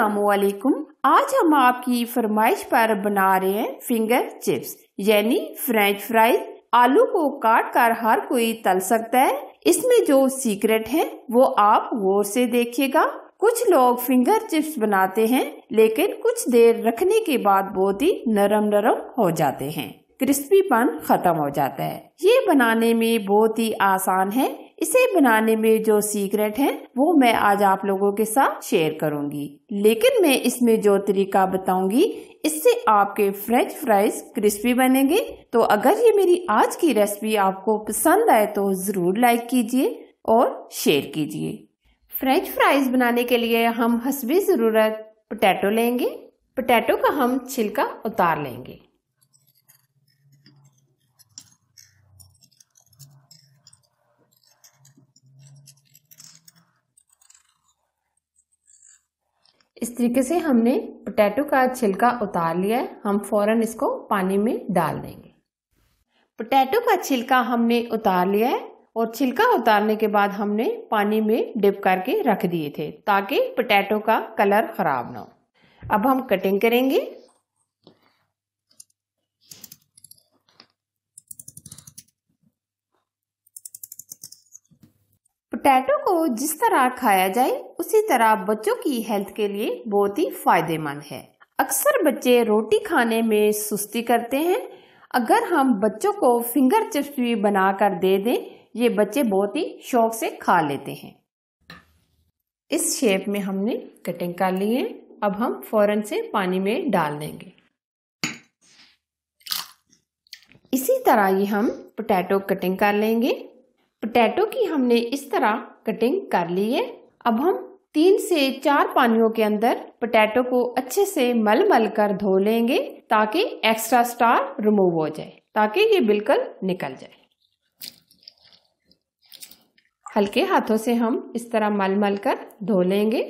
असलकुम आज हम आपकी फरमाइश पर बना रहे हैं फिंगर चिप्स यानी फ्रेंच फ्राइज आलू को काट कर हर कोई तल सकता है इसमें जो सीक्रेट है वो आप गौर से देखिएगा कुछ लोग फिंगर चिप्स बनाते हैं लेकिन कुछ देर रखने के बाद बहुत ही नरम नरम हो जाते हैं क्रिस्पीपन खत्म हो जाता है ये बनाने में बहुत ही आसान है इसे बनाने में जो सीक्रेट है वो मैं आज आप लोगों के साथ शेयर करूंगी लेकिन मैं इसमें जो तरीका बताऊंगी इससे आपके फ्रेंच फ्राइज क्रिस्पी बनेंगे तो अगर ये मेरी आज की रेसिपी आपको पसंद आए तो जरूर लाइक कीजिए और शेयर कीजिए फ्रेंच फ्राइज बनाने के लिए हम हसबी ज़रूरत पोटैटो लेंगे पोटैटो का हम छिलका उतार लेंगे इस तरीके से हमने पोटैटो का छिलका उतार लिया है हम फौरन इसको पानी में डाल देंगे पोटैटो का छिलका हमने उतार लिया है और छिलका उतारने के बाद हमने पानी में डिप करके रख दिए थे ताकि पोटैटो का कलर खराब ना हो अब हम कटिंग करेंगे पोटैटो को जिस तरह खाया जाए उसी तरह बच्चों की हेल्थ के लिए बहुत ही फायदेमंद है अक्सर बच्चे रोटी खाने में सुस्ती करते हैं अगर हम बच्चों को फिंगर चिप्स भी बना कर दे दें ये बच्चे बहुत ही शौक से खा लेते हैं इस शेप में हमने कटिंग कर ली है अब हम फौरन से पानी में डाल देंगे इसी तरह ये हम पोटैटो कटिंग कर लेंगे पोटैटो की हमने इस तरह कटिंग कर ली है अब हम तीन से चार पानियों के अंदर पोटैटो को अच्छे से मल मल कर धो लेंगे ताकि एक्स्ट्रा स्टार रिमूव हो जाए ताकि ये बिल्कुल निकल जाए हल्के हाथों से हम इस तरह मल मल कर धो लेंगे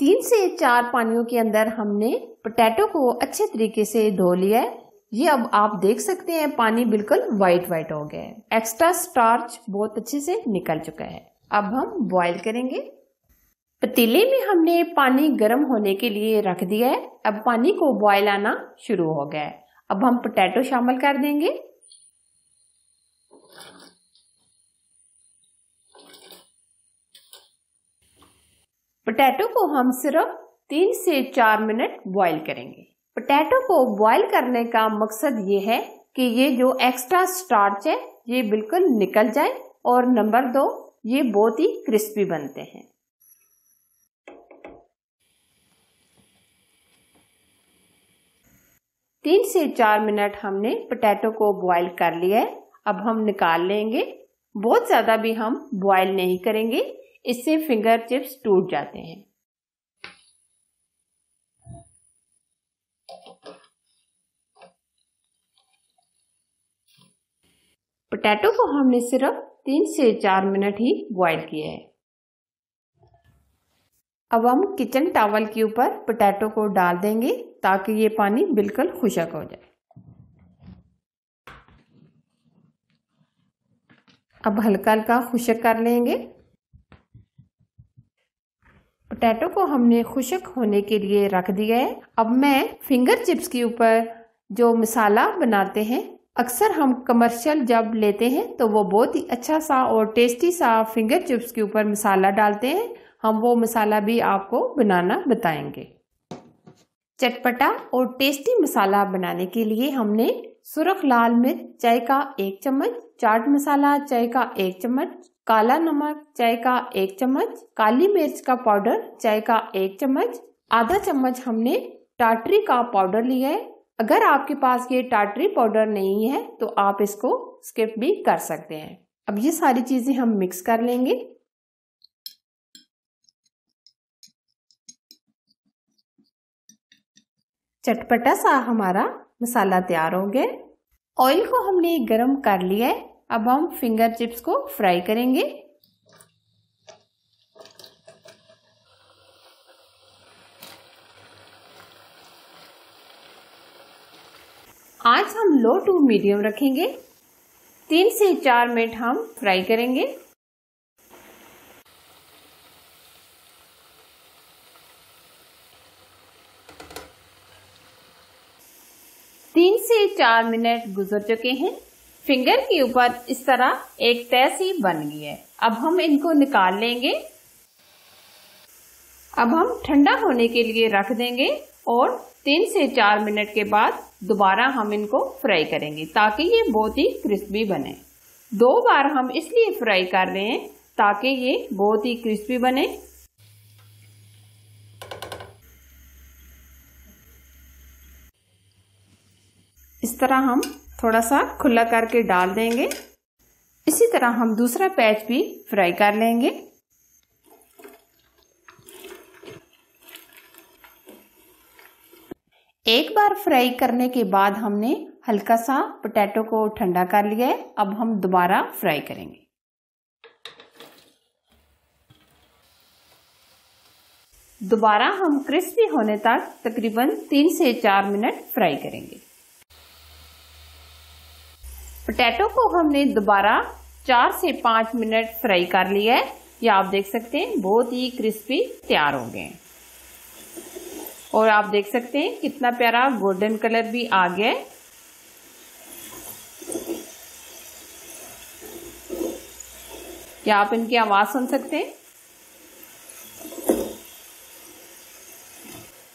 तीन से चार पानियों के अंदर हमने पोटैटो को अच्छे तरीके से धो लिया है ये अब आप देख सकते हैं पानी बिल्कुल व्हाइट व्हाइट हो गया है एक्स्ट्रा स्टार्च बहुत अच्छे से निकल चुका है अब हम बॉइल करेंगे पतीले में हमने पानी गर्म होने के लिए रख दिया है अब पानी को बॉयल आना शुरू हो गया है अब हम पोटैटो शामिल कर देंगे पोटैटो को हम सिर्फ तीन से चार मिनट बॉइल करेंगे पोटैटो को बॉईल करने का मकसद ये है कि ये जो एक्स्ट्रा स्टार्च है ये बिल्कुल निकल जाए और नंबर दो ये बहुत ही क्रिस्पी बनते हैं तीन से चार मिनट हमने पोटैटो को बॉईल कर लिया है अब हम निकाल लेंगे बहुत ज़्यादा भी हम बॉईल नहीं करेंगे इससे फिंगर चिप्स टूट जाते हैं पोटैटो को हमने सिर्फ तीन से चार मिनट ही बॉईल किया है अब हम किचन टावल के ऊपर पोटैटो को डाल देंगे ताकि ये पानी बिल्कुल खुशक हो जाए अब हल्का हल्का खुशक कर लेंगे पोटैटो को हमने खुशक होने के लिए रख दिया है अब मैं फिंगर चिप्स के ऊपर जो मसाला बनाते हैं अक्सर हम कमर्शियल जब लेते हैं तो वो बहुत ही अच्छा सा और टेस्टी सा फिंगर चिप्स के ऊपर मसाला डालते हैं हम वो मसाला भी आपको बनाना बताएंगे चटपटा और टेस्टी मसाला बनाने के लिए हमने सुरख लाल मिर्च चाय का एक चम्मच चाट मसाला चाय का एक चम्मच काला नमक चाय का एक चम्मच काली मिर्च का पाउडर चाय का एक चम्मच आधा चम्मच हमने टाटरी का पाउडर लिया है अगर आपके पास ये टाटरी पाउडर नहीं है तो आप इसको स्किप भी कर सकते हैं अब ये सारी चीज़ें हम मिक्स कर लेंगे चटपटा सा हमारा मसाला तैयार हो गया ऑयल को हमने गर्म कर लिया है अब हम फिंगर चिप्स को फ्राई करेंगे आज हम लो टू मीडियम रखेंगे तीन से चार मिनट हम फ्राई करेंगे तीन से चार मिनट गुजर चुके हैं फिंगर के ऊपर इस तरह एक तैसी बन गई है अब हम इनको निकाल लेंगे अब हम ठंडा होने के लिए रख देंगे और तीन से चार मिनट के बाद दोबारा हम इनको फ्राई करेंगे ताकि ये बहुत ही क्रिस्पी बने दो बार हम इसलिए फ्राई कर रहे हैं ताकि ये बहुत ही क्रिस्पी बने इस तरह हम थोड़ा सा खुला करके डाल देंगे इसी तरह हम दूसरा पैच भी फ्राई कर लेंगे एक बार फ्राई करने के बाद हमने हल्का सा पोटैटो को ठंडा कर लिया है अब हम दोबारा फ्राई करेंगे दोबारा हम क्रिस्पी होने तक तकरीबन तीन से चार मिनट फ्राई करेंगे पोटैटो को हमने दोबारा चार से पांच मिनट फ्राई कर लिया है ये आप देख सकते हैं बहुत ही क्रिस्पी तैयार हो गए हैं और आप देख सकते हैं कितना प्यारा गोल्डन कलर भी आ गया क्या आप इनकी आवाज सुन सकते हैं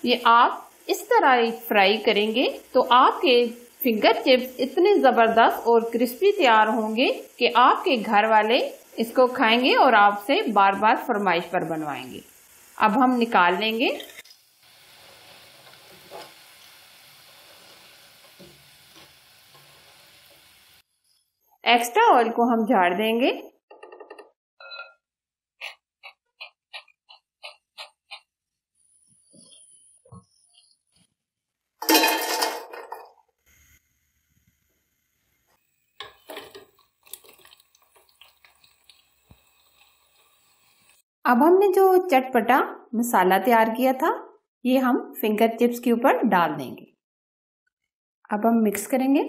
ये आप इस तरह फ्राई करेंगे तो आपके फिंगर चिप्स इतने जबरदस्त और क्रिस्पी तैयार होंगे कि आपके घर वाले इसको खाएंगे और आपसे बार बार फरमाइश पर बनवाएंगे अब हम निकाल लेंगे एक्स्ट्रा ऑयल को हम झाड़ देंगे अब हमने जो चटपटा मसाला तैयार किया था ये हम फिंगर चिप्स के ऊपर डाल देंगे अब हम मिक्स करेंगे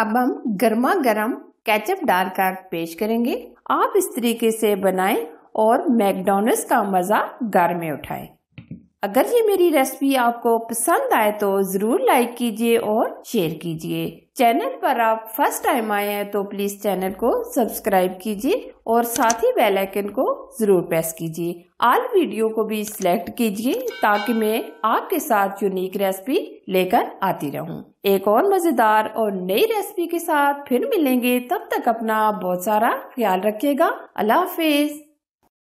अब हम गर्मा गर्म कैचअप डालकर पेश करेंगे आप इस तरीके से बनाएं और मैकडोनल्ड्स का मज़ा घर में उठाएं अगर ये मेरी रेसिपी आपको पसंद आए तो ज़रूर लाइक कीजिए और शेयर कीजिए चैनल पर आप फर्स्ट टाइम आए हैं तो प्लीज़ चैनल को सब्सक्राइब कीजिए और साथ ही बेल आइकन को ज़रूर प्रेस कीजिए आल वीडियो को भी सिलेक्ट कीजिए ताकि मैं आपके साथ यूनिक रेसिपी लेकर आती रहूं। एक और मज़ेदार और नई रेसिपी के साथ फिर मिलेंगे तब तक अपना बहुत सारा ख्याल रखिएगा अल्लाह हाफिज़